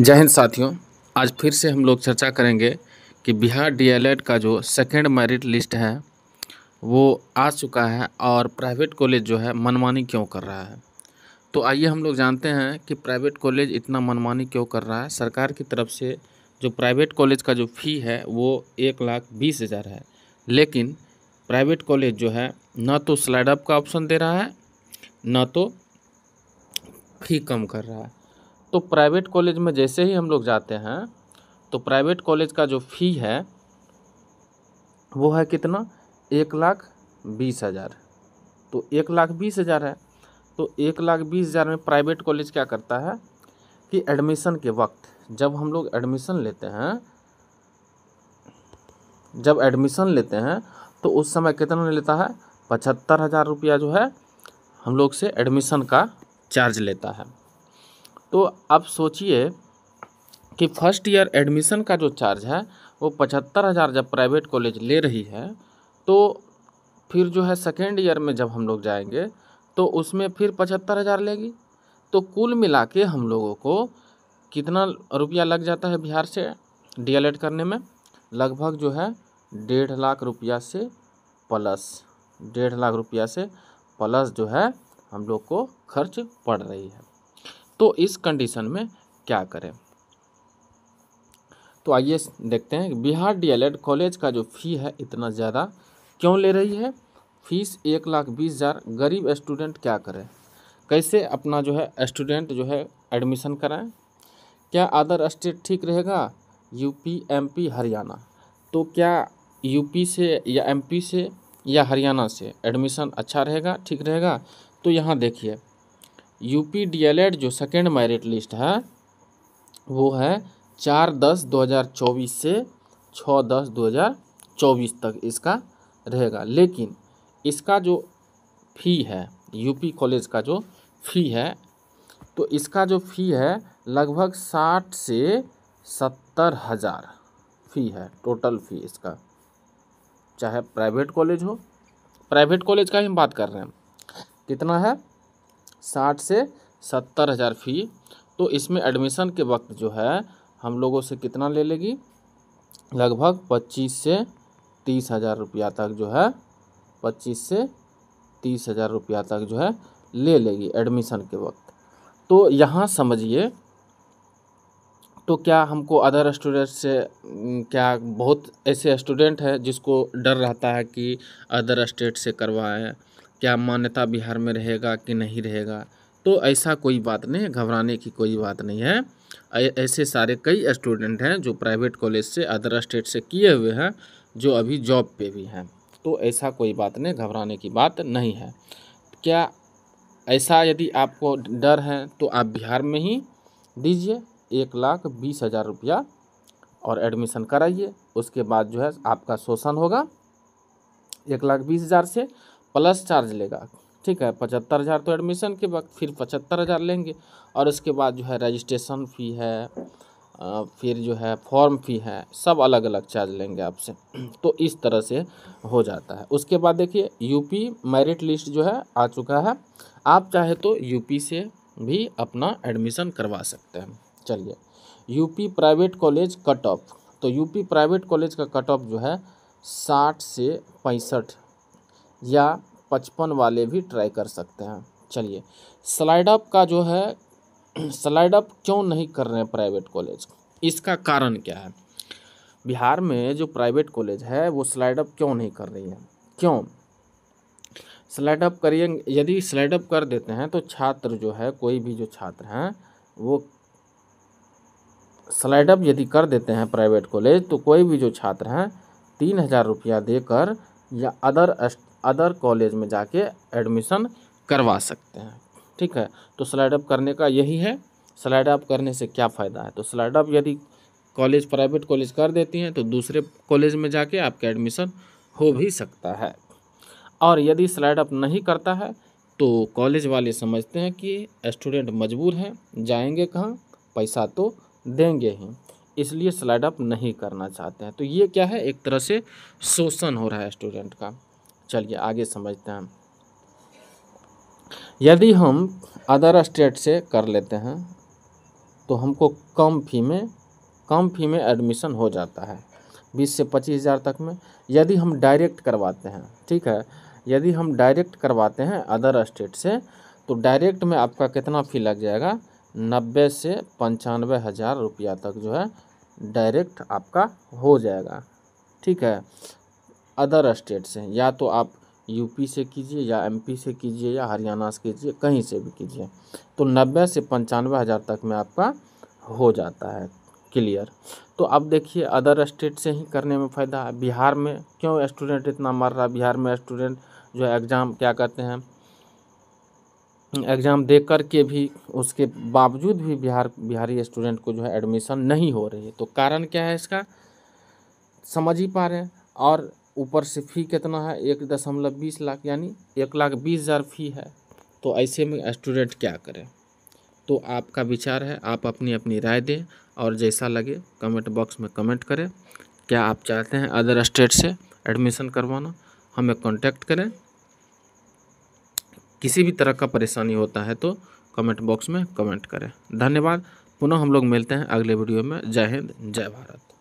जय हिंद साथियों आज फिर से हम लोग चर्चा करेंगे कि बिहार डीएलएड का जो सेकेंड मेरिट लिस्ट है वो आ चुका है और प्राइवेट कॉलेज जो है मनमानी क्यों कर रहा है तो आइए हम लोग जानते हैं कि प्राइवेट कॉलेज इतना मनमानी क्यों कर रहा है सरकार की तरफ से जो प्राइवेट कॉलेज का जो फ़ी है वो एक लाख बीस हज़ार है लेकिन प्राइवेट कॉलेज जो है ना तो स्लाइडअप का ऑप्शन दे रहा है न तो फ़ी कम कर रहा है तो प्राइवेट कॉलेज में जैसे ही हम लोग जाते हैं तो प्राइवेट कॉलेज का जो फ़ी है वो है कितना एक लाख बीस हज़ार तो एक लाख बीस हज़ार है तो एक लाख बीस हज़ार में प्राइवेट कॉलेज क्या करता है कि एडमिशन के वक्त जब हम लोग एडमिशन लेते हैं जब एडमिशन लेते हैं तो उस समय कितना लेता है पचहत्तर हज़ार रुपया जो है हम लोग से एडमिशन का चार्ज लेता है तो आप सोचिए कि फर्स्ट ईयर एडमिशन का जो चार्ज है वो पचहत्तर हज़ार जब प्राइवेट कॉलेज ले रही है तो फिर जो है सेकेंड ईयर में जब हम लोग जाएंगे तो उसमें फिर पचहत्तर हज़ार लेगी तो कुल मिला के हम लोगों को कितना रुपया लग जाता है बिहार से डी करने में लगभग जो है डेढ़ लाख रुपया से प्लस डेढ़ लाख रुपया से प्लस जो है हम लोग को खर्च पड़ रही है तो इस कंडीशन में क्या करें तो आइए देखते हैं बिहार डीएलएड कॉलेज का जो फी है इतना ज़्यादा क्यों ले रही है फीस एक लाख बीस हज़ार गरीब स्टूडेंट क्या करें कैसे अपना जो है स्टूडेंट जो है एडमिशन कराएं क्या अदर स्टेट ठीक रहेगा यूपी एमपी हरियाणा तो क्या यूपी से या एमपी से या हरियाणा से एडमिशन अच्छा रहेगा ठीक रहेगा तो यहाँ देखिए यूपी डीएलएड जो सेकेंड मेरिट लिस्ट है वो है चार दस दो हज़ार चौबीस से छः दस दो हज़ार चौबीस तक इसका रहेगा लेकिन इसका जो फ़ी है यूपी कॉलेज का जो फ़ी है तो इसका जो फ़ी है लगभग साठ से सत्तर हज़ार फ़ी है टोटल फ़ी इसका चाहे प्राइवेट कॉलेज हो प्राइवेट कॉलेज का ही हम बात कर रहे हैं कितना है साठ से सत्तर हज़ार फी तो इसमें एडमिशन के वक्त जो है हम लोगों से कितना ले लेगी लगभग पच्चीस से तीस हज़ार रुपया तक जो है पच्चीस से तीस हज़ार रुपया तक जो है ले लेगी एडमिशन के वक्त तो यहाँ समझिए तो क्या हमको अदर स्टूडेंट से क्या बहुत ऐसे स्टूडेंट हैं जिसको डर रहता है कि अदर स्टेट से करवाएं क्या मान्यता बिहार में रहेगा कि नहीं रहेगा तो ऐसा कोई बात नहीं घबराने की कोई बात नहीं है ऐसे सारे कई स्टूडेंट हैं जो प्राइवेट कॉलेज से अदर स्टेट से किए हुए हैं जो अभी जॉब पे भी हैं तो ऐसा कोई बात नहीं घबराने की बात नहीं है क्या ऐसा यदि आपको डर है तो आप बिहार में ही दीजिए एक लाख बीस हज़ार रुपया और एडमिशन कराइए उसके बाद जो है आपका शोषण होगा एक लाख बीस हज़ार से प्लस चार्ज लेगा ठीक है पचहत्तर हज़ार तो एडमिशन के वक्त फिर पचहत्तर हज़ार लेंगे और उसके बाद जो है रजिस्ट्रेशन फ़ी है फिर जो है फॉर्म फ़ी है सब अलग अलग चार्ज लेंगे आपसे तो इस तरह से हो जाता है उसके बाद देखिए यूपी मेरिट लिस्ट जो है आ चुका है आप चाहे तो यूपी से भी अपना एडमिशन करवा सकते हैं चलिए UP private college cut off तो यूपी प्राइवेट कॉलेज का कट ऑफ जो है साठ से पैंसठ या पचपन वाले भी ट्राई कर सकते हैं चलिए स्लाइड अप का जो है स्लाइड अप क्यों नहीं कर रहे हैं प्राइवेट कॉलेज इसका कारण क्या है बिहार में जो प्राइवेट कॉलेज है वो स्लाइड अप क्यों नहीं कर रही है क्यों स्लाइड अप करिए यदि स्लाइड अप कर देते हैं तो छात्र जो है कोई भी जो छात्र हैं वो स्लाइड अप यदि कर देते हैं प्राइवेट कॉलेज तो कोई भी जो छात्र हैं तीन हज़ार रुपया देकर या अदर अदर कॉलेज में जाके एडमिशन करवा सकते हैं ठीक है तो स्लाइड अप करने का यही है स्लाइड अप करने से क्या फ़ायदा है तो स्लाइड अप यदि कॉलेज प्राइवेट कॉलेज कर देती हैं तो दूसरे कॉलेज में जाके आपका एडमिशन हो भी सकता है और यदि स्लाइड अप नहीं करता है तो कॉलेज वाले समझते हैं कि स्टूडेंट मजबूर हैं जाएंगे कहाँ पैसा तो देंगे ही इसलिए स्लाइड अप नहीं करना चाहते हैं तो ये क्या है एक तरह से शोषण हो रहा है स्टूडेंट का चलिए आगे समझते हैं यदि हम अदर स्टेट से कर लेते हैं तो हमको कम फी में कम फी में एडमिशन हो जाता है बीस से पच्चीस हज़ार तक में यदि हम डायरेक्ट करवाते हैं ठीक है यदि हम डायरेक्ट करवाते हैं अदर स्टेट से तो डायरेक्ट में आपका कितना फ़ी लग जाएगा नब्बे से पंचानवे हज़ार रुपया तक जो है डायरेक्ट आपका हो जाएगा ठीक है अदर स्टेट से या तो आप यूपी से कीजिए या एमपी से कीजिए या हरियाणा से कीजिए कहीं से भी कीजिए तो नब्बे से पंचानवे हज़ार तक में आपका हो जाता है क्लियर तो अब देखिए अदर स्टेट से ही करने में फ़ायदा है बिहार में क्यों स्टूडेंट इतना मर रहा है बिहार में स्टूडेंट जो है एग्ज़ाम क्या करते हैं एग्ज़ाम दे कर के भी उसके बावजूद भी बिहार बिहारी स्टूडेंट को जो है एडमिशन नहीं हो रही है तो कारण क्या है इसका समझ ही पा रहे हैं और ऊपर से फ़ी कितना है एक दशमलव बीस लाख यानी एक लाख बीस हज़ार फ़ी है तो ऐसे में स्टूडेंट क्या करें तो आपका विचार है आप अपनी अपनी राय दें और जैसा लगे कमेंट बॉक्स में कमेंट करें क्या आप चाहते हैं अदर स्टेट से एडमिशन करवाना हमें कॉन्टैक्ट करें किसी भी तरह का परेशानी होता है तो कमेंट बॉक्स में कमेंट करें धन्यवाद पुनः हम लोग मिलते हैं अगले वीडियो में जय हिंद जय भारत